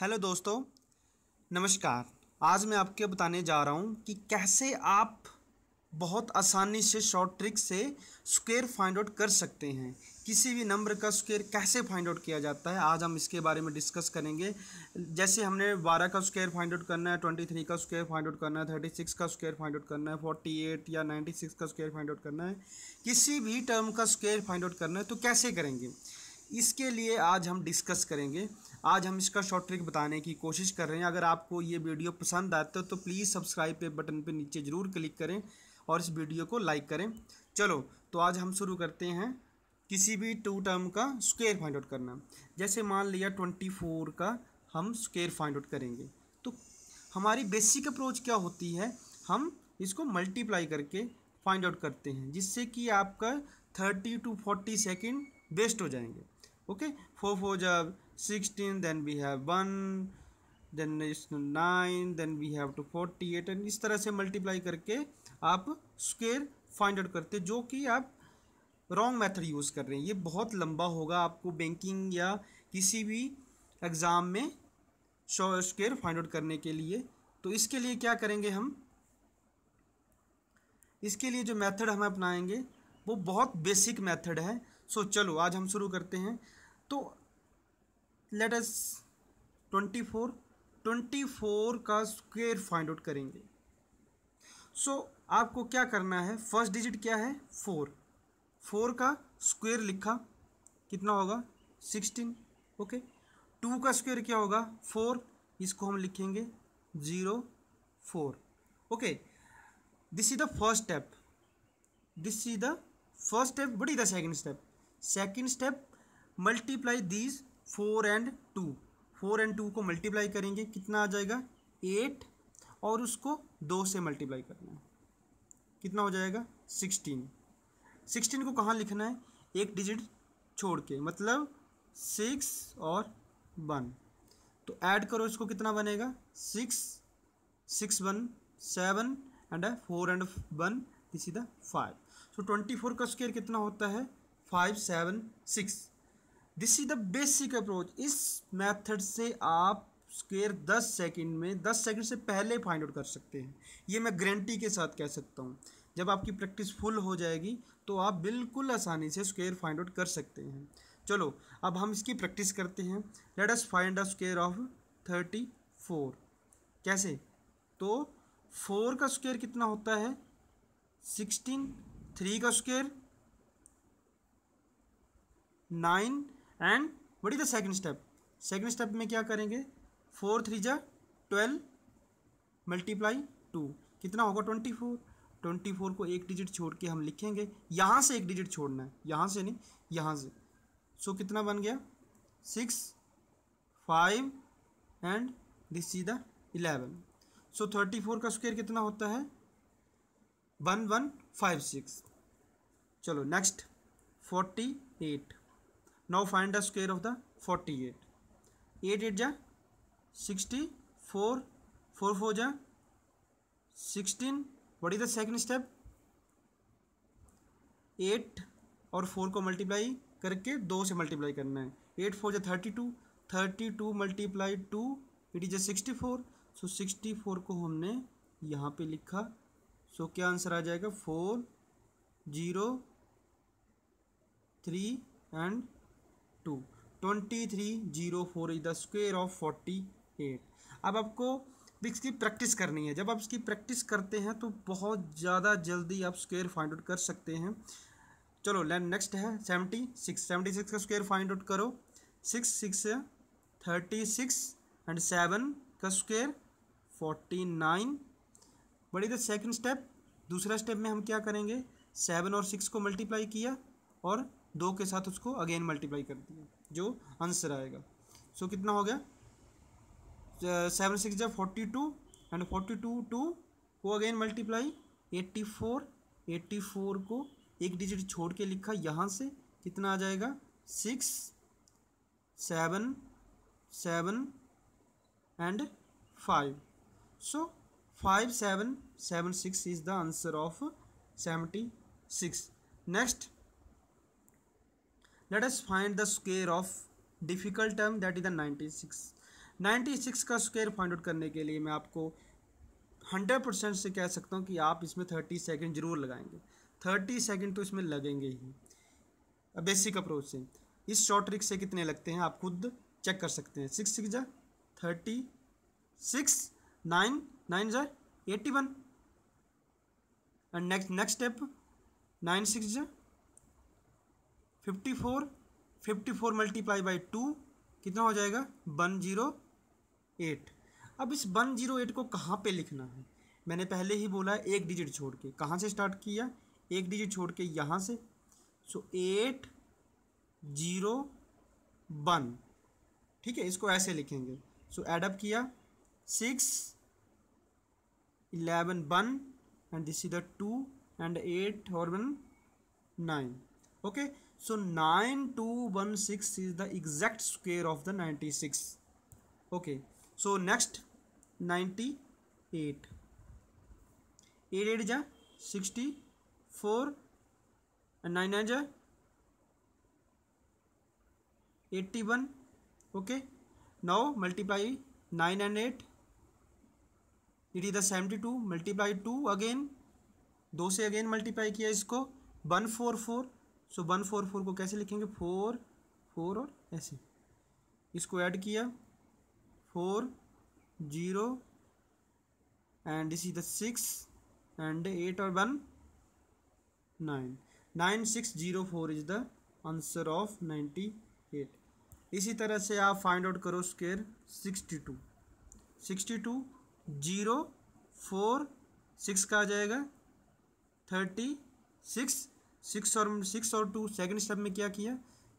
hello दोस्तों नमस्कार आज मैं आपके बताने जा रहा हूँ कि कैसे आप बहुत आसानी से शॉर्ट ट्रिक से स्क्वायर फाइंड आउट कर सकते हैं किसी भी नंबर का स्क्वायर कैसे फाइंड आउट किया जाता है आज हम इसके बारे में डिस्कस करेंगे जैसे हमने 12 का स्क्वायर फाइंड आउट करना है 23 का स्क्वायर फाइंड आउट करना है 36 का स्क्वायर फाइंड आउट करना है 48 या 96 का स्क्वायर फाइंड आउट करना है किसी भी टर्म का स्क्वायर फाइंड आउट करना है तो कैसे करेंगे इसके लिए आज हम डिस्कस करेंगे आज हम इसका शॉर्ट ट्रिक बताने की कोशिश कर रहे हैं अगर आपको ये वीडियो पसंद आता है तो प्लीज़ तो सब्सक्राइब पे बटन पे नीचे ज़रूर क्लिक करें और इस वीडियो को लाइक करें चलो तो आज हम शुरू करते हैं किसी भी टू टर्म का स्क्वेयर फाइंड आउट करना जैसे मान लिया ट्वेंटी फोर का हम स्क्वेयर फाइंड आउट करेंगे तो हमारी बेसिक अप्रोच क्या होती है हम इसको मल्टीप्लाई करके फाइंड आउट करते हैं जिससे कि आपका thirty to forty second waste हो जाएंगे ओके फोर 4 जब sixteen then we have one then nine then we have two forty eight and इस तरह से मल्टीप्लाई करके आप स्क्वेयर फाइंड आउट करते जो कि आप रॉन्ग मेथड यूज़ कर रहे हैं ये बहुत लंबा होगा आपको बैंकिंग या किसी भी एग्ज़ाम में स्क्वेयर फाइंड आउट करने के लिए तो इसके लिए क्या करेंगे हम इसके लिए जो मेथड हम अपनाएंगे वो बहुत बेसिक मेथड है सो चलो आज हम शुरू करते हैं तो let us twenty four twenty four का स्क्वेयर फाइंड आउट करेंगे सो so, आपको क्या करना है फर्स्ट डिजिट क्या है फोर फोर का स्क्वेयर लिखा कितना होगा सिक्सटीन ओके टू का स्क्वेयर क्या होगा फोर इसको हम लिखेंगे zero four okay this is the first step this is the first step but is the second step second step multiply these four and two four and two को multiply करेंगे कितना आ जाएगा एट और उसको दो से मल्टीप्लाई करना है कितना हो जाएगा सिक्सटीन सिक्सटीन को कहाँ लिखना है एक डिजिट छोड़ के मतलब सिक्स और वन तो ऐड करो इसको कितना बनेगा six six one seven and four and one this is the five so twenty four का स्क्वेयर कितना होता है five seven six this is the basic approach इस मेथड से आप स्क्वेयर दस सेकंड में दस सेकंड से पहले फाइंड आउट कर सकते हैं ये मैं गारंटी के साथ कह सकता हूँ जब आपकी प्रैक्टिस फुल हो जाएगी तो आप बिल्कुल आसानी से स्क्वेयर फाइंड आउट कर सकते हैं चलो अब हम इसकी प्रैक्टिस करते हैं let us find the square of thirty four कैसे तो फोर का स्क्वेयर कितना होता है सिक्सटीन थ्री का square nine and what is the second step second step में क्या करेंगे फोर थ्री जा ट्वेल्व मल्टीप्लाई टू कितना होगा ट्वेंटी फोर ट्वेंटी फोर को एक डिजिट छोड़ के हम लिखेंगे यहाँ से एक डिजिट छोड़ना है यहाँ से नहीं यहाँ से सो so, कितना बन गया six five and this is the eleven so thirty four का स्क्वायर कितना होता है वन वन फाइव सिक्स चलो next forty eight find the square of the forty eight eight eight जा सिक्सटी फोर फोर फोर जा sixteen what is the second step eight और four को multiply करके दो से मल्टीप्लाई करना है एट फोर जा thirty two thirty two multiply two it is a sixty four so sixty four को हमने यहाँ पे लिखा सो so, क्या आंसर आ जाएगा four zero three and two twenty three zero four is the square of forty eight अब आपको इसकी प्रैक्टिस करनी है जब आप इसकी प्रैक्टिस करते हैं तो बहुत ज़्यादा जल्दी आप स्क्वेयर फाइंड आउट कर सकते हैं चलो लैंड नेक्स्ट है सेवेंटी सिक्स सेवेंटी सिक्स का स्क्वेयर फाइंड आउट करो six six thirty six and seven का स्क्वेयर फोर्टी नाइन बड़ी द सेकेंड स्टेप दूसरा स्टेप में हम क्या करेंगे सेवन और सिक्स को मल्टीप्लाई किया और दो के साथ उसको अगेन मल्टीप्लाई कर दिया जो आंसर आएगा सो so, कितना हो गया सेवन सिक्स जब forty two and forty two two को again multiply eighty four eighty four को एक डिजिट छोड़ के लिखा यहाँ से कितना आ जाएगा six seven seven and five so five seven seven six is the answer of seventy six next let us find the square of difficult term that is the ninety six ninety six का square find out करने के लिए मैं आपको hundred percent से कह सकता हूँ कि आप इसमें थर्टी सेकेंड जरूर लगाएंगे थर्टी सेकेंड तो इसमें लगेंगे ही बेसिक अप्रोच से इस शॉर्ट ट्रिक से कितने लगते हैं आप खुद चेक कर सकते हैं सिक्स सिक्स जा थर्टी सिक्स नाइन नाइन जा eighty one and next next step nine six जा fifty four fifty four multiply by two कितना हो जाएगा वन जीरो एट अब इस वन जीरो एट को कहाँ पे लिखना है मैंने पहले ही बोला है एक डिजिट छोड़ के कहाँ से स्टार्ट किया एक डिजिट छोड़ के यहाँ से सो एट जीरो वन ठीक है इसको ऐसे लिखेंगे सो so, एडअप किया six eleven one and this is the two and eight और one nine okay so nine two one six is the exact square of the ninety six okay so next ninety eight eight eight जा sixty four nine nine जा eighty one okay नौ multiply nine and eight it is the seventy two multiply two again दो से again multiply किया इसको one four four so one four four को कैसे लिखेंगे फोर फोर और ऐसे इसको ऐड किया फोर जीरो एंड इसी द सिक्स एंड एट और one nine nine six zero four is the answer of ninety eight इसी तरह से आप फाइंड आउट करो square sixty two sixty two zero four six का आ जाएगा थर्टी सिक्स सिक्स और सिक्स और टू सेकेंड स्टेप में क्या किया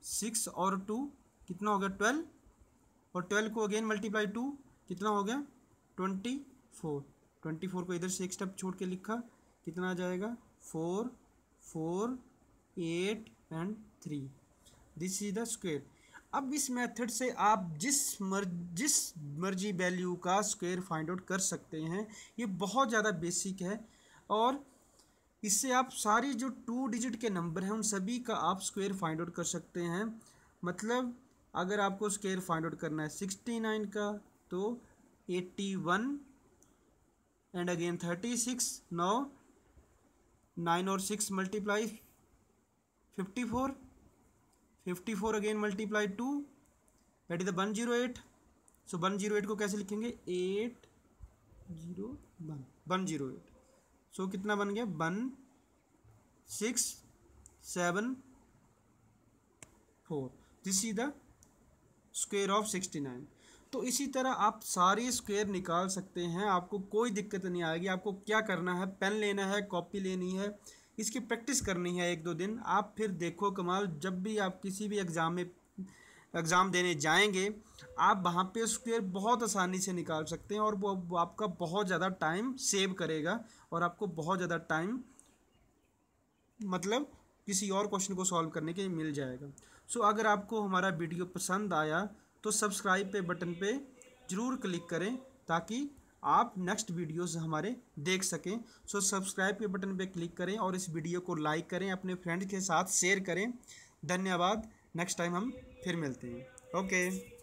सिक्स और टू कितना हो गया ट्वेल्व और ट्वेल्व को अगेन मल्टीप्लाई टू कितना हो गया ट्वेंटी फोर ट्वेंटी फोर को इधर से एक स्टेप छोड़ के लिखा कितना आ जाएगा four four eight and three this is the square अब इस मेथड से आप जिस मर जिस मर्जी वैल्यू का स्क्वेयर फाइंड आउट कर सकते हैं ये बहुत ज़्यादा बेसिक है और इससे आप सारी जो टू डिजिट के नंबर हैं उन सभी का आप स्क्वायर फाइंड आउट कर सकते हैं मतलब अगर आपको स्क्वायर फाइंड आउट करना है सिक्सटी नाइन का तो eighty one and again thirty six नौ नाइन और six multiply fifty four fifty four again multiply two that is the one zero eight so one zero eight को कैसे लिखेंगे eight zero one one zero eight so so, कितना बन गया one six seven four this is the square of sixty nine तो इसी तरह आप सारी स्क्वेयर निकाल सकते हैं आपको कोई दिक्कत नहीं आएगी आपको क्या करना है पेन लेना है कॉपी लेनी है इसकी प्रैक्टिस करनी है एक दो दिन आप फिर देखो कमाल जब भी आप किसी भी एग्ज़ाम में एग्ज़ाम देने जाएंगे आप वहाँ पे स्क्वेयर बहुत आसानी से निकाल सकते हैं और वो आपका बहुत ज़्यादा टाइम सेव करेगा और आपको बहुत ज़्यादा टाइम मतलब किसी और क्वेश्चन को सॉल्व करने के मिल जाएगा सो अगर आपको हमारा वीडियो पसंद आया तो सब्सक्राइब पे बटन पे ज़रूर क्लिक करें ताकि आप नेक्स्ट वीडियोस हमारे देख सकें सो सब्सक्राइब के बटन पे क्लिक करें और इस वीडियो को लाइक करें अपने फ्रेंड के साथ शेयर करें धन्यवाद नेक्स्ट टाइम हम फिर मिलते हैं ओके